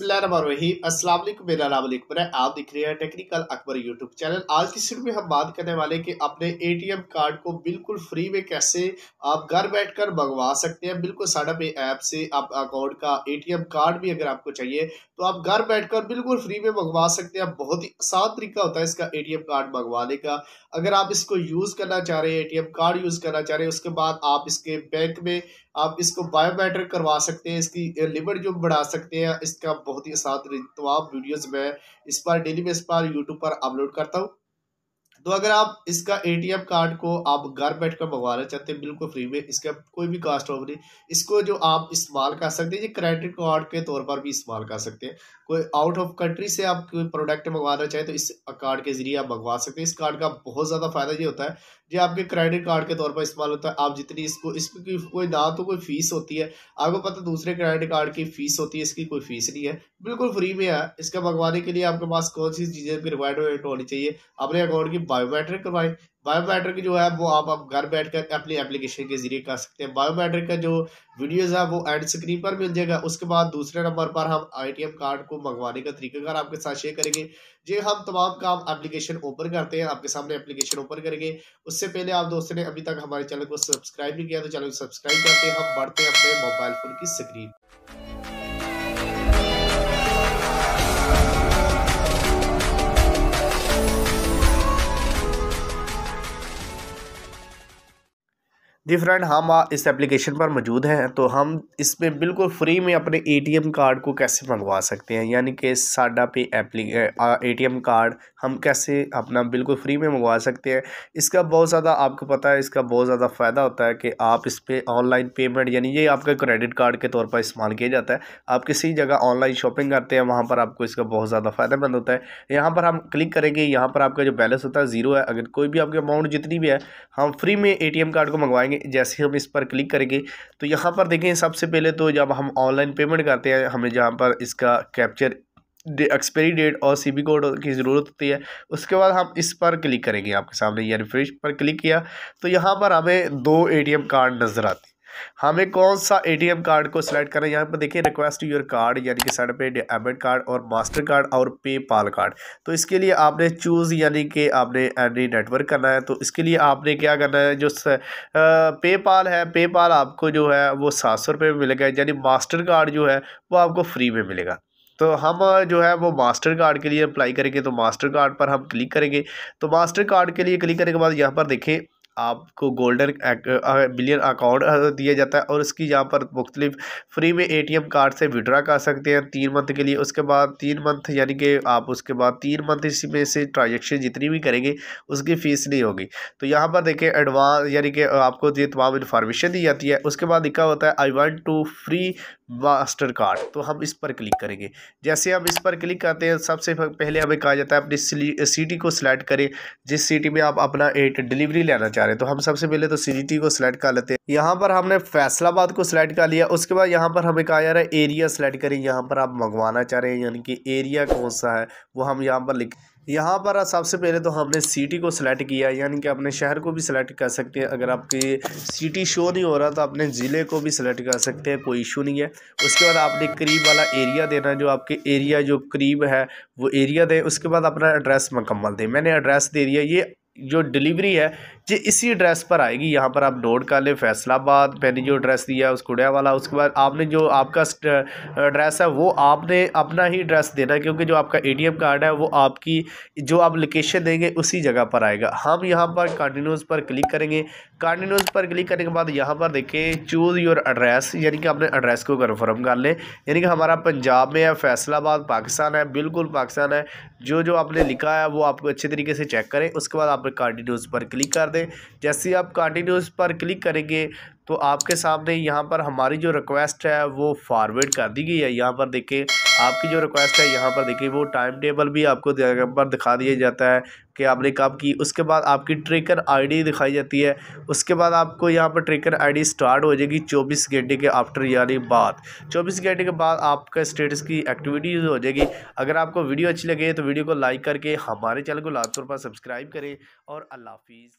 मेरा नाम अकबर है आप देख रहे हैं टेक्निकल अकबर यूट्यूब चैनल आज की सिर्फ में हम बात करने वाले कि अपने एटीएम कार्ड को बिल्कुल फ्री में कैसे आप घर बैठकर मंगवा सकते हैं बिल्कुल साढ़ा पे ऐप से आप अकाउंट का एटीएम कार्ड भी अगर आपको चाहिए तो आप घर बैठकर बिल्कुल फ्री में मंगवा सकते हैं बहुत ही आसान तरीका होता है इसका एटीएम कार्ड मंगवाने का अगर आप इसको यूज़ करना चाह रहे हैं एटीएम कार्ड यूज़ करना चाह रहे हैं उसके बाद आप इसके बैंक में आप इसको बायोमेट्रिक करवा सकते हैं इसकी लिमिट जो बढ़ा सकते हैं इसका बहुत ही आसान तमाम तो वीडियोज़ में इस पर डेली बेस पर यूट्यूब पर अपलोड करता हूँ तो अगर आप इसका ए कार्ड को आप घर बैठ कर मंगवाना चाहते हैं बिल्कुल फ्री में इसका कोई भी कास्ट होगी इसको जो आप इस्तेमाल कर सकते हैं ये क्रेडिट कार्ड के तौर पर भी इस्तेमाल कर सकते हैं कोई आउट ऑफ कंट्री से आप कोई प्रोडक्ट मंगवाना चाहें तो इस कार्ड के जरिए आप मंगवा सकते हैं इस कार्ड का बहुत ज़्यादा फ़ायदा ये होता है जो आपके क्रेडिट कार्ड के तौर पर इस्तेमाल होता है आप जितनी इसको इसमें कोई ना तो कोई फ़ीस होती है आपको पता दूसरे क्रेडिट कार्ड की फ़ीस होती है इसकी कोई फ़ीस नहीं है बिल्कुल फ्री में है इसका मंगवाने के लिए आपके पास कौन सी चीज़ें की रिक्वायरमेंट होनी चाहिए अपने अकाउंट की बायोमेट्रिक करवाएं बायोमेट्रिक जो है वो आप अब घर बैठ कर अपनी एप्लीकेशन के जरिए कर सकते हैं बायोमेट्रिक का जो वीडियोज़ है वो एंड स्क्रीन पर मिल जाएगा उसके बाद दूसरे नंबर पर हम एम कार्ड को मंगवाने का तरीकाकार आपके साथ शेयर करेंगे जी हम तमाम काम एप्लीकेशन ओपन करते हैं आपके सामने एप्लीकेशन ओपन करेंगे उससे पहले आप दोस्तों ने अभी तक हमारे चैनल को सब्सक्राइब नहीं किया तो चैनल को सब्सक्राइब करते हैं हम बढ़ते हैं अपने मोबाइल फ़ोन की स्क्रीन जी फ्रेंड हम इस एप्लीकेशन पर मौजूद हैं तो हम इसमें बिल्कुल फ्री में अपने एटीएम कार्ड को कैसे मंगवा सकते हैं यानी कि साडा पे एप्ली एटीएम कार्ड हम कैसे अपना बिल्कुल फ्री में मंगवा सकते हैं इसका बहुत ज़्यादा आपको पता है इसका बहुत ज़्यादा फ़ायदा होता है कि आप इस पर ऑनलाइन पेमेंट यानी ये आपका क्रेडिट कार्ड के तौर पर इस्तेमाल किया जाता है आप किसी जगह ऑनलाइन शॉपिंग करते हैं वहाँ पर आपको इसका बहुत ज़्यादा फ़ायदेमंद होता है यहाँ पर हम क्लिक करेंगे यहाँ पर आपका जो बैलेंस होता है ज़ीरो है अगर कोई भी आपके अमाउंट जितनी भी है हम फ्री में ए कार्ड को मंगवाएंगे जैसे हम इस पर क्लिक करेंगे तो यहाँ पर देखें सबसे पहले तो जब हम ऑनलाइन पेमेंट करते हैं हमें जहाँ पर इसका कैप्चर एक्सपायरी डेट और सी बी कोड की ज़रूरत होती है उसके बाद हम इस पर क्लिक करेंगे आपके सामने यानी फ्रिज पर क्लिक किया तो यहाँ पर हमें दो ए टी एम कार्ड नज़र आते हैं हमें कौन सा एटीएम कार्ड को सिलेक्ट करना है यहाँ पर देखिए रिक्वेस्ट योर कार्ड यानी कि साइड पे डेबिट कार्ड और मास्टर कार्ड और पे पाल कार्ड तो इसके लिए आपने चूज़ यानी कि आपने एनी नेटवर्क करना है तो इसके लिए आपने क्या करना है जो पे पाल है पे पाल आपको जो है वो सात सौ रुपये में मिलेगा यानी मास्टर कार्ड जो है वो आपको फ्री में मिलेगा तो हम जो है वो मास्टर कार्ड के लिए अप्लाई करेंगे तो मास्टर कार्ड पर हम क्लिक करेंगे तो मास्टर कार्ड के लिए क्लिक करने के बाद यहाँ पर देखें आपको गोल्डन बिलियन अकाउंट दिया जाता है और उसकी यहाँ पर मुख्तलिफ फ्री में एटीएम कार्ड से विड्रा कर सकते हैं तीन मंथ के लिए उसके बाद तीन मंथ यानी कि आप उसके बाद तीन मंथ इसी में से ट्रांजेक्शन जितनी भी करेंगे उसकी फ़ीस नहीं होगी तो यहाँ पर देखें एडवांस यानी कि आपको ये तमाम इन्फॉर्मेशन दी जाती है उसके बाद लिखा होता है I want to free master card तो हम इस पर क्लिक करेंगे जैसे हम इस पर क्लिक करते हैं सबसे पहले हमें कहा जाता है अपनी सिटी को सिलेक्ट करें जिस सिटी में आप अपना एट डिलीवरी लेना चाहते चाह रहे हैं तो हम सबसे पहले तो सी को सिलेक्ट कर लेते हैं यहाँ पर हमने फैसलाबाद को सिलेक्ट कर लिया उसके बाद यहाँ पर हमें कहा जा रहा है एरिया सिलेक्ट करें यहाँ पर आप मंगवाना चाह रहे हैं यानी कि एरिया कौन सा है वो हम यहाँ पर लिख यहाँ पर सबसे पहले तो हमने सिटी को सिलेक्ट किया यानी कि अपने शहर को भी सिलेक्ट कर सकते हैं अगर आपकी सिटी शो नहीं हो रहा तो अपने ज़िले को भी सिलेक्ट कर सकते हैं कोई इशू नहीं है उसके बाद आपने करीब वाला एरिया देना जो आपके एरिया जो करीब है वो एरिया दें उसके बाद अपना एड्रेस मुकम्मल दें मैंने एड्रेस दे दिया ये जो डिलीवरी है ये इसी एड्रेस पर आएगी यहाँ पर आप नोट कर लें फैसलाबाद मैंने जो एड्रेस दिया है उस कुड़िया वाला उसके बाद आपने जो आपका एड्रेस है वो आपने अपना ही एड्रेस देना है क्योंकि जो आपका ए कार्ड है वो आपकी जो आप लोकेशन देंगे उसी जगह पर आएगा हम यहाँ पर कॉन्टीन्यूस पर क्लिक करेंगे कॉन्टीन्यूस पर क्लिक करने के बाद यहाँ पर देखें चूज़ योर एड्रेस यानी कि अपने एड्रेस को कन्फर्म कर लें यानी कि हमारा पंजाब में है फैसलाबाद पाकिस्तान है बिल्कुल पाकिस्तान है जो जो आपने लिखा है वो आपको अच्छे तरीके से चेक करें उसके बाद आप कॉन्टीन्यूस पर क्लिक कर दें दें जैसे ही आप कंटिन्यूस पर क्लिक करेंगे तो आपके सामने यहाँ पर हमारी जो रिक्वेस्ट है वो फॉरवर्ड कर दी गई है यहाँ पर देखिए आपकी जो रिक्वेस्ट है यहाँ पर देखिए वो टाइम टेबल भी आपको पर दिखा दिया जाता है कि आपने कब की उसके बाद आपकी ट्रेकर आईडी दिखाई जाती है उसके बाद आपको यहाँ पर ट्रेकर आईडी स्टार्ट हो जाएगी 24 घंटे के आफ्टर यानी बाद 24 घंटे के बाद आपका स्टेटस की एक्टिविटीज़ हो जाएगी अगर आपको वीडियो अच्छी लगे तो वीडियो को लाइक करके हमारे चैनल को लाजपुर पर सब्सक्राइब करें और अल्लाह हाफिज़